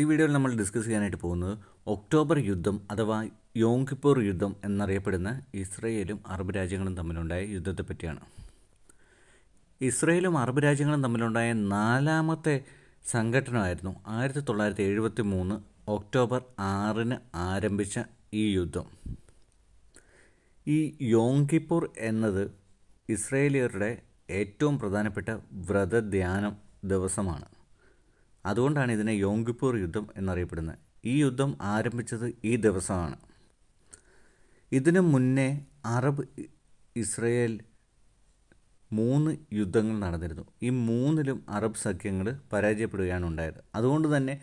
ഈ വീഡിയോയിൽ നമ്മൾ ഡിസ്കസ് ചെയ്യാനായിട്ട് പോകുന്നത് ഒക്ടോബർ യുദ്ധം അഥവാ യോങ്കിപ്പൂർ യുദ്ധം എന്നറിയപ്പെടുന്ന ഇസ്രയേലും അറബ് രാജ്യങ്ങളും തമ്മിലുണ്ടായ യുദ്ധത്തെ പറ്റിയാണ് ഇസ്രയേലും അറബ് രാജ്യങ്ങളും തമ്മിലുണ്ടായ നാലാമത്തെ സംഘടനമായിരുന്നു ആയിരത്തി തൊള്ളായിരത്തി എഴുപത്തി മൂന്ന് ഒക്ടോബർ ആറിന് ആരംഭിച്ച ഈ യുദ്ധം ഈ യോങ്കിപ്പൂർ എന്നത് ഇസ്രയേലിയരുടെ ഏറ്റവും പ്രധാനപ്പെട്ട വ്രതധ്യാനം ദിവസമാണ് അതുകൊണ്ടാണ് ഇതിനെ യോങ്കിപ്പൂർ യുദ്ധം എന്നറിയപ്പെടുന്നത് ഈ യുദ്ധം ആരംഭിച്ചത് ഈ ദിവസമാണ് ഇതിനു മുന്നേ അറബ് ഇസ്രയേൽ മൂന്ന് യുദ്ധങ്ങൾ നടന്നിരുന്നു ഈ മൂന്നിലും അറബ് സഖ്യങ്ങൾ പരാജയപ്പെടുകയാണ് ഉണ്ടായത് അതുകൊണ്ട് തന്നെ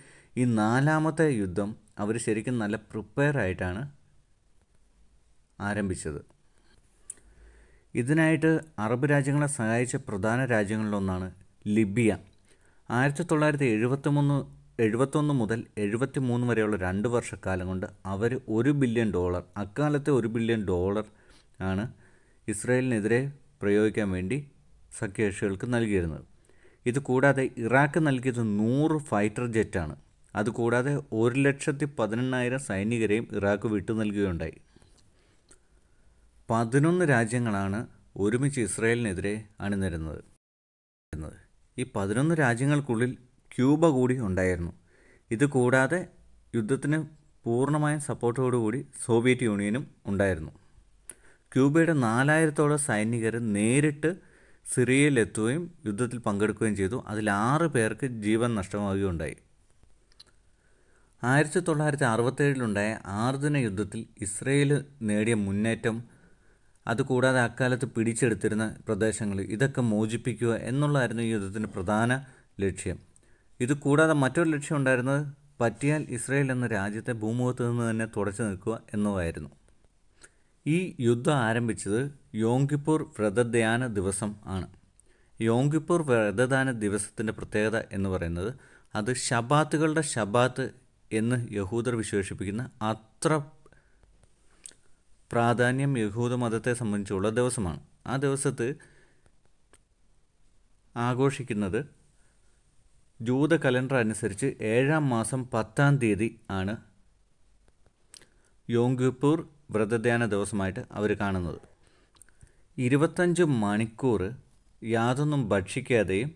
ഈ നാലാമത്തെ യുദ്ധം അവർ ശരിക്കും നല്ല പ്രിപ്പയർ ആയിട്ടാണ് ആരംഭിച്ചത് ഇതിനായിട്ട് അറബ് രാജ്യങ്ങളെ സഹായിച്ച പ്രധാന രാജ്യങ്ങളിലൊന്നാണ് ലിബിയ ആയിരത്തി തൊള്ളായിരത്തി മൂന്ന് എഴുപത്തൊന്ന് മുതൽ എഴുപത്തി മൂന്ന് വരെയുള്ള രണ്ട് വർഷക്കാലം കൊണ്ട് അവർ ഒരു ബില്യൺ ഡോളർ അക്കാലത്തെ ഒരു ബില്യൺ ഡോളർ ആണ് ഇസ്രായേലിനെതിരെ പ്രയോഗിക്കാൻ വേണ്ടി സഖ്യകക്ഷികൾക്ക് നൽകിയിരുന്നത് ഇത് കൂടാതെ ഇറാഖ് നൽകിയത് നൂറ് ഫൈറ്റർ ജെറ്റാണ് അതുകൂടാതെ ഒരു ലക്ഷത്തി പതിനെണ്ണായിരം സൈനികരെയും ഇറാഖ് വിട്ടു നൽകുകയുണ്ടായി പതിനൊന്ന് രാജ്യങ്ങളാണ് ഒരുമിച്ച് ഇസ്രായേലിനെതിരെ അണിനിരുന്നത് ഈ പതിനൊന്ന് രാജ്യങ്ങൾക്കുള്ളിൽ ക്യൂബ കൂടി ഉണ്ടായിരുന്നു കൂടാതെ യുദ്ധത്തിന് പൂർണ്ണമായ സപ്പോർട്ടോടുകൂടി സോവിയറ്റ് യൂണിയനും ഉണ്ടായിരുന്നു ക്യൂബയുടെ നാലായിരത്തോളം സൈനികർ നേരിട്ട് സിറിയയിലെത്തുകയും യുദ്ധത്തിൽ പങ്കെടുക്കുകയും ചെയ്തു അതിൽ ആറ് പേർക്ക് ജീവൻ നഷ്ടമാവുകയുണ്ടായി ആയിരത്തി തൊള്ളായിരത്തി അറുപത്തേഴിലുണ്ടായ ആർദിന യുദ്ധത്തിൽ ഇസ്രയേൽ നേടിയ മുന്നേറ്റം അതുകൂടാതെ അക്കാലത്ത് പിടിച്ചെടുത്തിരുന്ന പ്രദേശങ്ങൾ ഇതൊക്കെ മോചിപ്പിക്കുക എന്നുള്ളതായിരുന്നു ഈ യുദ്ധത്തിൻ്റെ പ്രധാന ലക്ഷ്യം ഇത് കൂടാതെ മറ്റൊരു ലക്ഷ്യം ഉണ്ടായിരുന്നത് പറ്റിയാൽ ഇസ്രയേൽ എന്ന രാജ്യത്തെ ഭൂമുഖത്ത് നിന്ന് തന്നെ തുടച്ചു നിൽക്കുക എന്നതായിരുന്നു ഈ യുദ്ധം ആരംഭിച്ചത് യോങ്കിപ്പൂർ വ്രതധ്യാന ദിവസം ആണ് യോങ്കിപ്പൂർ വ്രതദാന ദിവസത്തിൻ്റെ പ്രത്യേകത എന്ന് പറയുന്നത് അത് ഷബാത്തുകളുടെ ഷബാത്ത് എന്ന് യഹൂദർ വിശേഷിപ്പിക്കുന്ന അത്ര പ്രാധാന്യം യഹൂദ മതത്തെ സംബന്ധിച്ചുള്ള ദിവസമാണ് ആ ദിവസത്ത് ആഘോഷിക്കുന്നത് ജൂത കലണ്ടർ അനുസരിച്ച് ഏഴാം മാസം പത്താം തീയതി ആണ് യോങ്കിപ്പൂർ വ്രതധ്യാന ദിവസമായിട്ട് അവർ കാണുന്നത് ഇരുപത്തഞ്ച് മണിക്കൂർ യാതൊന്നും ഭക്ഷിക്കാതെയും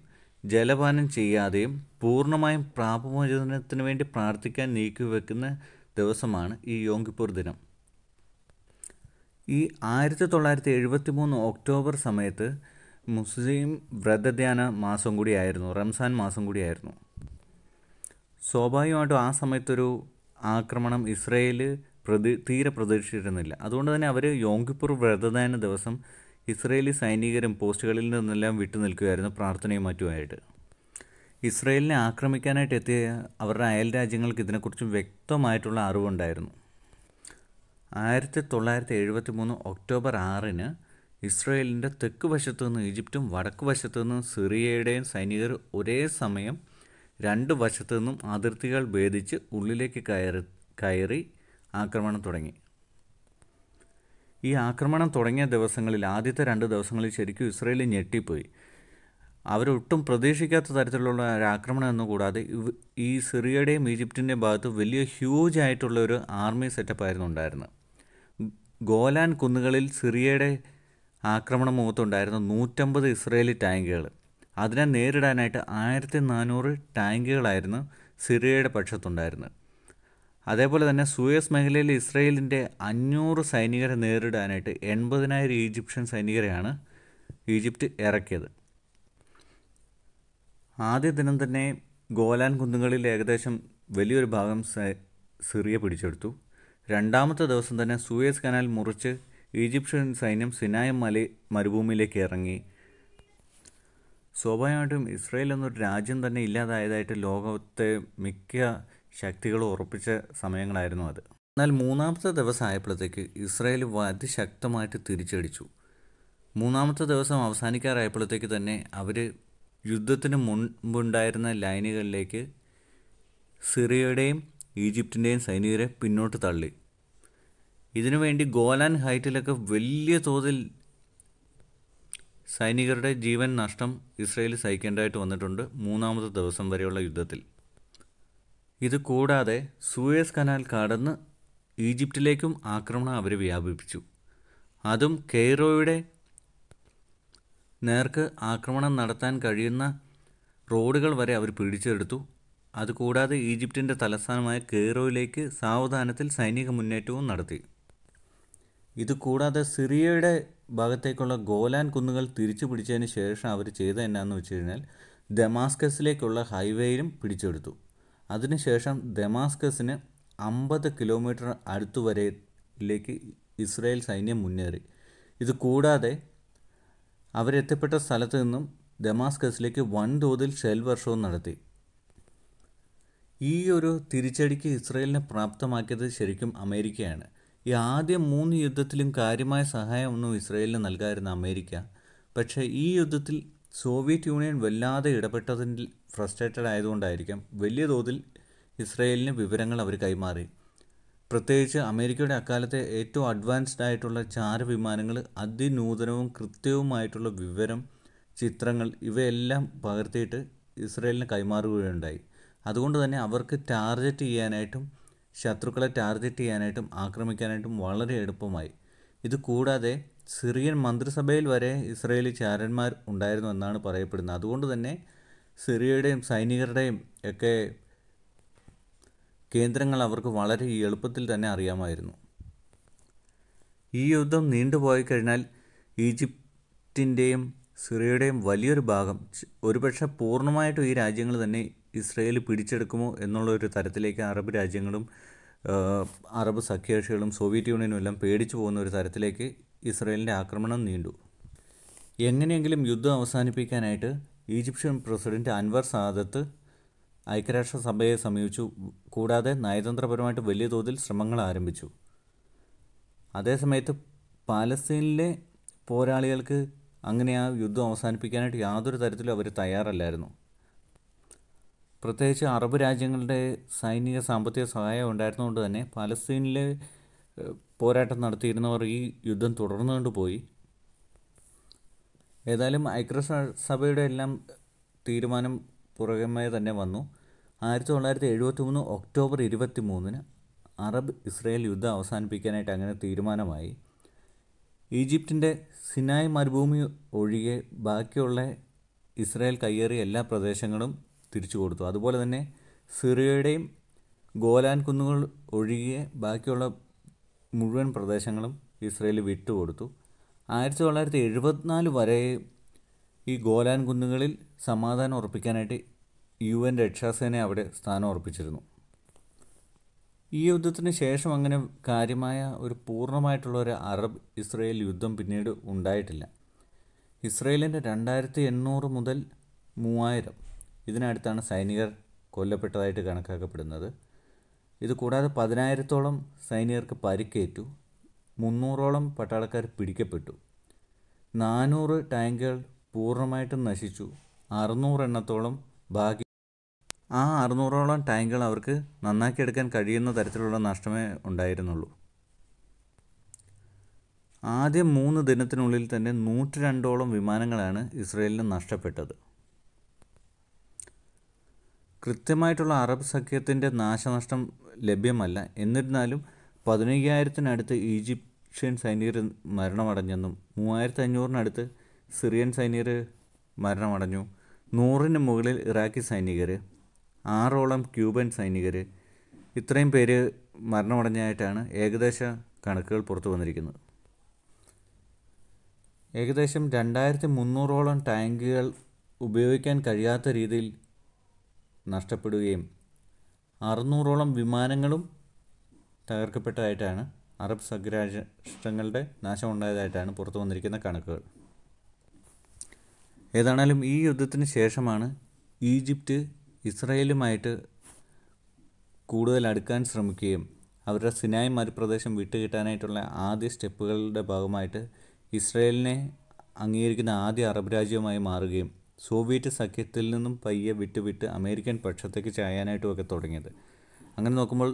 ജലപാനം ചെയ്യാതെയും പൂർണ്ണമായും പ്രാപമോചനത്തിന് വേണ്ടി പ്രാർത്ഥിക്കാൻ നീക്കിവെക്കുന്ന ദിവസമാണ് ഈ യോങ്കിപ്പൂർ ദിനം ഈ ആയിരത്തി തൊള്ളായിരത്തി എഴുപത്തി മൂന്ന് ഒക്ടോബർ സമയത്ത് മുസ്ലിം വ്രതധ്യാന മാസം കൂടിയായിരുന്നു റംസാൻ മാസം കൂടിയായിരുന്നു സ്വാഭാവികമായിട്ടും ആ സമയത്തൊരു ആക്രമണം ഇസ്രയേൽ പ്രതി തീരെ പ്രതീക്ഷിച്ചിരുന്നില്ല അതുകൊണ്ട് തന്നെ അവർ യോങ്കിപ്പൂർ വ്രതദാന ദിവസം ഇസ്രയേലി സൈനികരും പോസ്റ്റുകളിൽ നിന്നെല്ലാം വിട്ടുനിൽക്കുകയായിരുന്നു പ്രാർത്ഥനയും മറ്റുമായിട്ട് ഇസ്രയേലിനെ ആക്രമിക്കാനായിട്ട് എത്തിയ അവരുടെ അയൽ രാജ്യങ്ങൾക്ക് ഇതിനെക്കുറിച്ച് വ്യക്തമായിട്ടുള്ള അറിവുണ്ടായിരുന്നു ആയിരത്തി തൊള്ളായിരത്തി എഴുപത്തി മൂന്ന് ഒക്ടോബർ ആറിന് ഇസ്രയേലിൻ്റെ തെക്ക് വശത്തു നിന്ന് ഈജിപ്തും വടക്ക് വശത്തു നിന്നും സിറിയയുടെയും സൈനികർ ഒരേ സമയം രണ്ട് വശത്തു നിന്നും അതിർത്തികൾ ഭേദിച്ച് ഉള്ളിലേക്ക് കയറി കയറി ആക്രമണം തുടങ്ങി ഈ ആക്രമണം തുടങ്ങിയ ദിവസങ്ങളിൽ ആദ്യത്തെ രണ്ട് ദിവസങ്ങളിൽ ശരിക്കും ഇസ്രയേൽ ഞെട്ടിപ്പോയി അവരൊട്ടും പ്രതീക്ഷിക്കാത്ത തരത്തിലുള്ള ഒരു ആക്രമണം എന്ന് കൂടാതെ ഈ സിറിയയുടെയും ഈജിപ്തിൻ്റെയും ഭാഗത്ത് വലിയ ഹ്യൂജ് ആയിട്ടുള്ള ഒരു ആർമി സെറ്റപ്പ് ആയിരുന്നു ഉണ്ടായിരുന്നത് ഗോലാൻ കുന്നുകളിൽ സിറിയയുടെ ആക്രമണം മുഖത്തുണ്ടായിരുന്ന നൂറ്റമ്പത് ഇസ്രയേലി ടാങ്കുകൾ അതിനെ നേരിടാനായിട്ട് ആയിരത്തി നാനൂറ് ടാങ്കുകളായിരുന്നു സിറിയയുടെ പക്ഷത്തുണ്ടായിരുന്നത് അതേപോലെ തന്നെ സൂയസ് മേഖലയിൽ ഇസ്രയേലിൻ്റെ അഞ്ഞൂറ് സൈനികരെ നേരിടാനായിട്ട് എൺപതിനായിരം ഈജിപ്ഷ്യൻ സൈനികരെയാണ് ഈജിപ്റ്റ് ഇറക്കിയത് ആദ്യ ദിനം തന്നെ ഗോലാൻ കുന്നുകളിൽ ഏകദേശം വലിയൊരു ഭാഗം സിറിയ പിടിച്ചെടുത്തു രണ്ടാമത്തെ ദിവസം തന്നെ സൂയസ് കനാൽ മുറിച്ച് ഈജിപ്ഷ്യൻ സൈന്യം സിനായ മല മരുഭൂമിയിലേക്ക് ഇറങ്ങി സ്വാഭാവികമായിട്ടും ഇസ്രയേൽ എന്നൊരു രാജ്യം തന്നെ ഇല്ലാതായതായിട്ട് ലോകത്തെ മിക്ക ശക്തികളും ഉറപ്പിച്ച സമയങ്ങളായിരുന്നു അത് എന്നാൽ മൂന്നാമത്തെ ദിവസം ആയപ്പോഴത്തേക്ക് ഇസ്രയേൽ അതിശക്തമായിട്ട് തിരിച്ചടിച്ചു മൂന്നാമത്തെ ദിവസം അവസാനിക്കാറായപ്പോഴത്തേക്ക് തന്നെ അവർ യുദ്ധത്തിന് മുൻപുണ്ടായിരുന്ന ലൈനുകളിലേക്ക് സിറിയയുടെയും ഈജിപ്തിൻ്റെയും സൈനികരെ പിന്നോട്ട് തള്ളി ഇതിനുവേണ്ടി ഗോലാൻ ഹൈറ്റിലൊക്കെ വലിയ തോതിൽ സൈനികരുടെ ജീവൻ നഷ്ടം ഇസ്രയേൽ സഹിക്കേണ്ടതായിട്ട് വന്നിട്ടുണ്ട് മൂന്നാമത്തെ ദിവസം വരെയുള്ള യുദ്ധത്തിൽ ഇത് കൂടാതെ സൂയസ് കനാൽ കടന്ന് ഈജിപ്തിലേക്കും ആക്രമണം അവർ വ്യാപിപ്പിച്ചു അതും കെയ്റോയുടെ നേർക്ക് ആക്രമണം നടത്താൻ കഴിയുന്ന റോഡുകൾ വരെ അവർ പിടിച്ചെടുത്തു അതുകൂടാതെ ഈജിപ്തിൻ്റെ തലസ്ഥാനമായ കെയ്റോയിലേക്ക് സാവധാനത്തിൽ സൈനിക മുന്നേറ്റവും നടത്തി ഇതുകൂടാതെ സിറിയയുടെ ഭാഗത്തേക്കുള്ള ഗോലാൻ കുന്നുകൾ തിരിച്ചു പിടിച്ചതിന് ശേഷം അവർ ചെയ്ത എന്നാന്ന് വെച്ച് കഴിഞ്ഞാൽ ദമാസ്കസിലേക്കുള്ള ഹൈവേയും പിടിച്ചെടുത്തു അതിനുശേഷം ദമാസ്കസിന് അമ്പത് കിലോമീറ്റർ അടുത്തുവരയിലേക്ക് ഇസ്രായേൽ സൈന്യം മുന്നേറി ഇത് കൂടാതെ അവരെത്തിപ്പെട്ട സ്ഥലത്ത് നിന്നും ദമാസ്കസിലേക്ക് വൻതോതിൽ ഷെൽവർഷവും നടത്തി ഈ ഒരു തിരിച്ചടിക്ക് ഇസ്രയേലിനെ പ്രാപ്തമാക്കിയത് ശരിക്കും അമേരിക്കയാണ് ഈ ആദ്യ മൂന്ന് യുദ്ധത്തിലും കാര്യമായ സഹായമൊന്നും ഇസ്രയേലിന് നൽകാതിരുന്ന അമേരിക്ക പക്ഷേ ഈ യുദ്ധത്തിൽ സോവിയറ്റ് യൂണിയൻ വല്ലാതെ ഇടപെട്ടതിൽ ഫ്രസ്ട്രേറ്റഡ് ആയതുകൊണ്ടായിരിക്കാം വലിയ തോതിൽ ഇസ്രയേലിന് വിവരങ്ങൾ അവർ കൈമാറി പ്രത്യേകിച്ച് അമേരിക്കയുടെ അക്കാലത്തെ ഏറ്റവും അഡ്വാൻസ്ഡ് ആയിട്ടുള്ള ചാര വിമാനങ്ങൾ അതിനൂതനവും കൃത്യവുമായിട്ടുള്ള വിവരം ചിത്രങ്ങൾ ഇവയെല്ലാം പകർത്തിയിട്ട് ഇസ്രയേലിന് കൈമാറുകയുണ്ടായി അതുകൊണ്ട് തന്നെ അവർക്ക് ടാർഗറ്റ് ചെയ്യാനായിട്ടും ശത്രുക്കളെ ടാർഗറ്റ് ചെയ്യാനായിട്ടും ആക്രമിക്കാനായിട്ടും വളരെ എളുപ്പമായി ഇത് കൂടാതെ സിറിയൻ മന്ത്രിസഭയിൽ വരെ ഇസ്രയേലി ചാരന്മാർ ഉണ്ടായിരുന്നു എന്നാണ് പറയപ്പെടുന്നത് അതുകൊണ്ട് തന്നെ സിറിയയുടെയും സൈനികരുടെയും ഒക്കെ കേന്ദ്രങ്ങൾ അവർക്ക് വളരെ എളുപ്പത്തിൽ തന്നെ അറിയാമായിരുന്നു ഈ യുദ്ധം നീണ്ടുപോയി കഴിഞ്ഞാൽ ഈജിപ്തിൻ്റെയും സിറിയയുടെയും വലിയൊരു ഭാഗം ഒരുപക്ഷെ പൂർണ്ണമായിട്ടും ഈ രാജ്യങ്ങൾ തന്നെ ഇസ്രയേൽ പിടിച്ചെടുക്കുമോ എന്നുള്ളൊരു തരത്തിലേക്ക് അറബ് രാജ്യങ്ങളും അറബ് സഖ്യകക്ഷികളും സോവിയറ്റ് യൂണിയനും എല്ലാം പേടിച്ചു പോകുന്ന ഒരു തരത്തിലേക്ക് ഇസ്രയേലിൻ്റെ ആക്രമണം നീണ്ടു എങ്ങനെയെങ്കിലും യുദ്ധം അവസാനിപ്പിക്കാനായിട്ട് ഈജിപ്ഷ്യൻ പ്രസിഡന്റ് അൻവർ സാദത്ത് ഐക്യരാഷ്ട്രസഭയെ സമീപിച്ചു കൂടാതെ നയതന്ത്രപരമായിട്ട് വലിയ തോതിൽ ശ്രമങ്ങൾ ആരംഭിച്ചു അതേസമയത്ത് പാലസ്തീനിലെ പോരാളികൾക്ക് അങ്ങനെ ആ യുദ്ധം അവസാനിപ്പിക്കാനായിട്ട് യാതൊരു തരത്തിലും അവർ തയ്യാറല്ലായിരുന്നു പ്രത്യേകിച്ച് അറബ് രാജ്യങ്ങളുടെ സൈനിക സാമ്പത്തിക സഹായം ഉണ്ടായിരുന്നതുകൊണ്ട് തന്നെ പലസ്തീനിൽ പോരാട്ടം നടത്തിയിരുന്നവർ ഈ യുദ്ധം തുടർന്നുകൊണ്ട് പോയി ഏതായാലും സഭയുടെ എല്ലാം തീരുമാനം പുറകമേ തന്നെ വന്നു ആയിരത്തി തൊള്ളായിരത്തി എഴുപത്തി മൂന്ന് ഒക്ടോബർ ഇരുപത്തി മൂന്നിന് അറബ് ഇസ്രയേൽ യുദ്ധം അവസാനിപ്പിക്കാനായിട്ട് അങ്ങനെ തീരുമാനമായി ഈജിപ്തിൻ്റെ സിനായ് മരുഭൂമി ഒഴികെ ബാക്കിയുള്ള ഇസ്രയേൽ കയ്യേറിയ എല്ലാ പ്രദേശങ്ങളും തിരിച്ചു കൊടുത്തു അതുപോലെ തന്നെ സിറിയയുടെയും ഗോലാൻ കുന്നുകൾ ഒഴികെ ബാക്കിയുള്ള മുഴുവൻ പ്രദേശങ്ങളും ഇസ്രയേൽ വിട്ടുകൊടുത്തു ആയിരത്തി തൊള്ളായിരത്തി എഴുപത്തിനാല് വരെ ഈ ഗോലാൻ കുന്നുകളിൽ സമാധാനം ഉറപ്പിക്കാനായിട്ട് യു എൻ രക്ഷാസേന അവിടെ സ്ഥാനം ഉറപ്പിച്ചിരുന്നു ഈ യുദ്ധത്തിന് ശേഷം അങ്ങനെ കാര്യമായ ഒരു പൂർണ്ണമായിട്ടുള്ള ഒരു അറബ് ഇസ്രയേൽ യുദ്ധം പിന്നീട് ഉണ്ടായിട്ടില്ല ഇസ്രയേലിൻ്റെ രണ്ടായിരത്തി എണ്ണൂറ് മുതൽ മൂവായിരം ഇതിനടുത്താണ് സൈനികർ കൊല്ലപ്പെട്ടതായിട്ട് കണക്കാക്കപ്പെടുന്നത് ഇത് കൂടാതെ പതിനായിരത്തോളം സൈനികർക്ക് പരിക്കേറ്റു മുന്നൂറോളം പട്ടാളക്കാർ പിടിക്കപ്പെട്ടു നാനൂറ് ടാങ്കുകൾ പൂർണ്ണമായിട്ടും നശിച്ചു അറുന്നൂറെണ്ണത്തോളം ബാക്കി ആ അറുന്നൂറോളം ടാങ്കുകൾ അവർക്ക് നന്നാക്കിയെടുക്കാൻ കഴിയുന്ന തരത്തിലുള്ള നഷ്ടമേ ഉണ്ടായിരുന്നുള്ളൂ ആദ്യം മൂന്ന് ദിനത്തിനുള്ളിൽ തന്നെ നൂറ്റി രണ്ടോളം വിമാനങ്ങളാണ് ഇസ്രയേലിന് നഷ്ടപ്പെട്ടത് കൃത്യമായിട്ടുള്ള അറബ് സഖ്യത്തിൻ്റെ നാശനഷ്ടം ലഭ്യമല്ല എന്നിരുന്നാലും പതിനയ്യായിരത്തിനടുത്ത് ഈജിപ്ഷ്യൻ സൈനികർ മരണമടഞ്ഞെന്നും മൂവായിരത്തി അഞ്ഞൂറിനടുത്ത് സിറിയൻ സൈനികർ മരണമടഞ്ഞു നൂറിന് മുകളിൽ ഇറാഖി സൈനികർ ആറോളം ക്യൂബൻ സൈനികർ ഇത്രയും പേര് മരണമടഞ്ഞതായിട്ടാണ് ഏകദേശ കണക്കുകൾ പുറത്തു വന്നിരിക്കുന്നത് ഏകദേശം രണ്ടായിരത്തി മുന്നൂറോളം ടാങ്കുകൾ ഉപയോഗിക്കാൻ കഴിയാത്ത രീതിയിൽ നഷ്ടപ്പെടുകയും അറുന്നൂറോളം വിമാനങ്ങളും തകർക്കപ്പെട്ടതായിട്ടാണ് അറബ് സഖ്യരാഷ്ട്രങ്ങളുടെ നാശമുണ്ടായതായിട്ടാണ് പുറത്തു വന്നിരിക്കുന്ന കണക്കുകൾ ഏതാണാലും ഈ യുദ്ധത്തിന് ശേഷമാണ് ഈജിപ്റ്റ് ഇസ്രയേലുമായിട്ട് കൂടുതൽ അടുക്കാൻ ശ്രമിക്കുകയും അവരുടെ സിനായ് മരുപ്രദേശം വിട്ടുകിട്ടാനായിട്ടുള്ള ആദ്യ സ്റ്റെപ്പുകളുടെ ഭാഗമായിട്ട് ഇസ്രയേലിനെ അംഗീകരിക്കുന്ന ആദ്യ അറബ് രാജ്യമായി മാറുകയും സോവിയറ്റ് സഖ്യത്തിൽ നിന്നും പയ്യെ വിട്ടുവിട്ട് അമേരിക്കൻ പക്ഷത്തേക്ക് ചായാനായിട്ടുമൊക്കെ തുടങ്ങിയത് അങ്ങനെ നോക്കുമ്പോൾ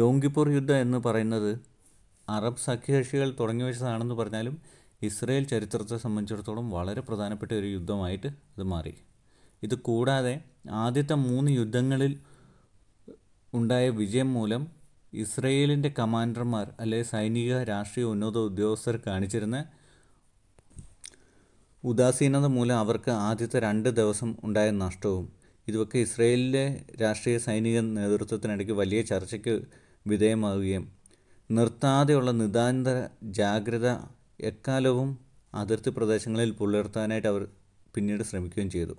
യോങ്കിപ്പൂർ യുദ്ധം എന്ന് പറയുന്നത് അറബ് സഖ്യകക്ഷികൾ തുടങ്ങി വെച്ചതാണെന്ന് പറഞ്ഞാലും ഇസ്രയേൽ ചരിത്രത്തെ സംബന്ധിച്ചിടത്തോളം വളരെ പ്രധാനപ്പെട്ട ഒരു യുദ്ധമായിട്ട് ഇത് മാറി ഇത് കൂടാതെ ആദ്യത്തെ മൂന്ന് യുദ്ധങ്ങളിൽ ഉണ്ടായ വിജയം മൂലം ഇസ്രയേലിൻ്റെ കമാൻഡർമാർ അല്ലെ സൈനിക രാഷ്ട്രീയ ഉന്നത ഉദ്യോഗസ്ഥർ കാണിച്ചിരുന്ന ഉദാസീനത മൂലം അവർക്ക് ആദ്യത്തെ രണ്ട് ദിവസം ഉണ്ടായ നഷ്ടവും ഇതൊക്കെ ഇസ്രയേലിലെ രാഷ്ട്രീയ സൈനിക നേതൃത്വത്തിനിടയ്ക്ക് വലിയ ചർച്ചയ്ക്ക് വിധേയമാവുകയും നിർത്താതെയുള്ള നിതാന്ത ജാഗ്രത എക്കാലവും അതിർത്തി പ്രദേശങ്ങളിൽ പുലർത്താനായിട്ട് അവർ പിന്നീട് ശ്രമിക്കുകയും ചെയ്തു